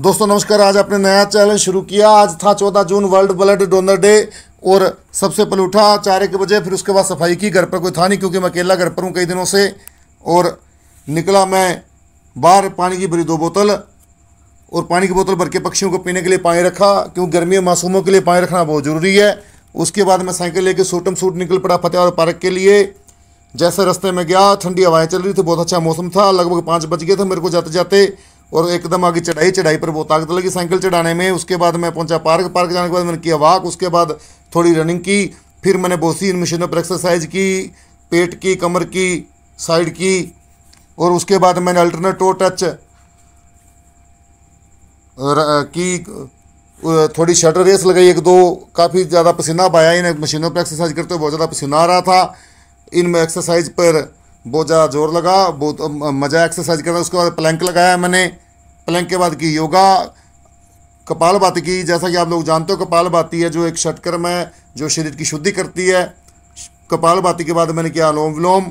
दोस्तों नमस्कार आज आपने नया चैनल शुरू किया आज था चौदह जून वर्ल्ड ब्लड डोनर डे और सबसे पहले उठा चार एक बजे फिर उसके बाद सफाई की घर पर कोई था नहीं क्योंकि मैं अकेला घर पर हूँ कई दिनों से और निकला मैं बाहर पानी की भरी दो बोतल और पानी की बोतल भर के पक्षियों को पीने के लिए पानी रखा क्योंकि गर्मी में मासूमों के लिए पानी रखना बहुत ज़रूरी है उसके बाद मैं साइकिल लेके सूटम सूट निकल पड़ा फतेहाबाद पार्क के लिए जैसे रास्ते में गया ठंडी हवाएं चल रही थी बहुत अच्छा मौसम था लगभग पाँच बज गए थे मेरे को जाते जाते और एकदम आगे चढ़ाई चढ़ाई पर वो ताकत लगी साइकिल चढ़ाने में उसके बाद मैं पहुंचा पार्क पार्क जाने के बाद मैंने किया वाक उसके बाद थोड़ी रनिंग की फिर मैंने बहुत सी इन मशीनों पर एक्सरसाइज की पेट की कमर की साइड की और उसके बाद मैंने अल्टरनेट टो टच की थोड़ी शटर रेस लगाई एक दो काफ़ी ज़्यादा पसीना पाया इन मशीनों पर एक्सरसाइज करते हुए बहुत ज़्यादा पसीना आ रहा था इन एक्सरसाइज पर बहुत ज़्यादा जोर लगा बहुत मज़ा एक्सरसाइज करना उसके बाद प्लैंक लगाया मैंने प्लैंक के बाद की योगा कपाल भाती की जैसा कि आप लोग जानते हो कपाल भाती है जो एक षटकर्म है जो शरीर की शुद्धि करती है कपाल भाती के बाद मैंने किया अलोम विलोम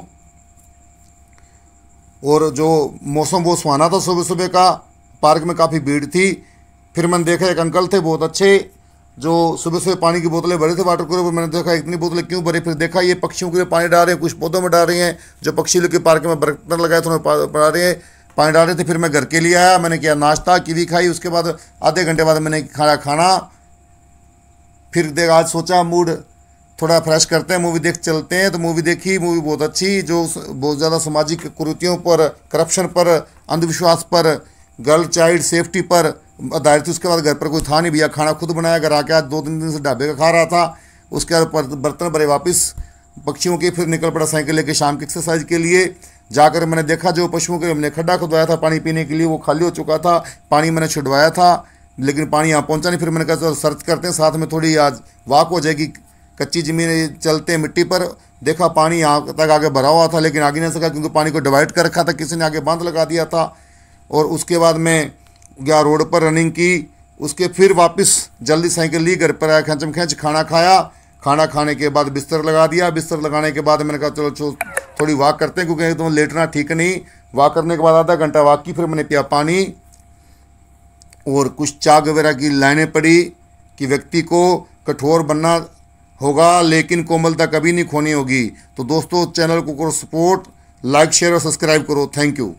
और जो मौसम वो सुहाना था सुबह सुबह का पार्क में काफ़ी भीड़ थी फिर मैंने देखा एक अंकल थे बहुत अच्छे जो सुबह सुबह पानी की बोतलें भरे थे वाटर कूलर पर मैंने देखा इतनी बोतलें क्यों भरे फिर देखा ये पक्षियों के लिए पानी डाल रहे हैं कुछ पौधों में डाल रहे हैं जो पक्षी लोग के पार्क में बर्तन लगाए थे उन्हें रहे हैं पानी डाल रहे थे फिर मैं घर के लिए आया मैंने किया नाश्ता कीवी खाई उसके बाद आधे घंटे बाद मैंने खाया खाना फिर देख आज सोचा मूड थोड़ा फ्रेश करते हैं मूवी देख चलते हैं तो मूवी देखी मूवी बहुत अच्छी जो बहुत ज़्यादा सामाजिक कुरीतियों पर करप्शन पर अंधविश्वास पर गर्ल चाइल्ड सेफ्टी पर दाहिर थी उसके बाद घर पर कोई था नहीं भैया खाना खुद बनाया घर आके आज दो तीन दिन से ढाबे का खा रहा था उसके बाद बर्तन भरे वापस पक्षियों के फिर निकल पड़ा साइकिल लेके शाम की एक्सरसाइज के लिए जाकर मैंने देखा जो पशुओं के हमने खड्डा खुदवाया था पानी पीने के लिए वो खाली हो चुका था पानी मैंने छुड़वाया था लेकिन पानी यहाँ पहुँचा नहीं फिर मैंने कहा सर्च करते हैं साथ में थोड़ी आज वाक हो जाएगी कच्ची जमीन चलते हैं मिट्टी पर देखा पानी यहाँ तक आगे भरा हुआ था लेकिन आगे नहीं सका क्योंकि पानी को डिवाइड कर रखा था किसी ने आगे बांध लगा दिया था और उसके बाद में गया रोड पर रनिंग की उसके फिर वापस जल्दी साइकिल ली घर पर आया खेचम खेच खाना खाया खाना खाने के बाद बिस्तर लगा दिया बिस्तर लगाने के बाद मैंने कहा चलो चलो थोड़ी वाक करते हैं क्योंकि तुम लेटना ठीक नहीं वॉक करने के बाद आधा घंटा वाक की फिर मैंने पिया पानी और कुछ चाग वगैरह की लाइनें पड़ी कि व्यक्ति को कठोर बनना होगा लेकिन कोमलता कभी नहीं खोनी होगी तो दोस्तों चैनल को करो सपोर्ट लाइक शेयर और सब्सक्राइब करो थैंक यू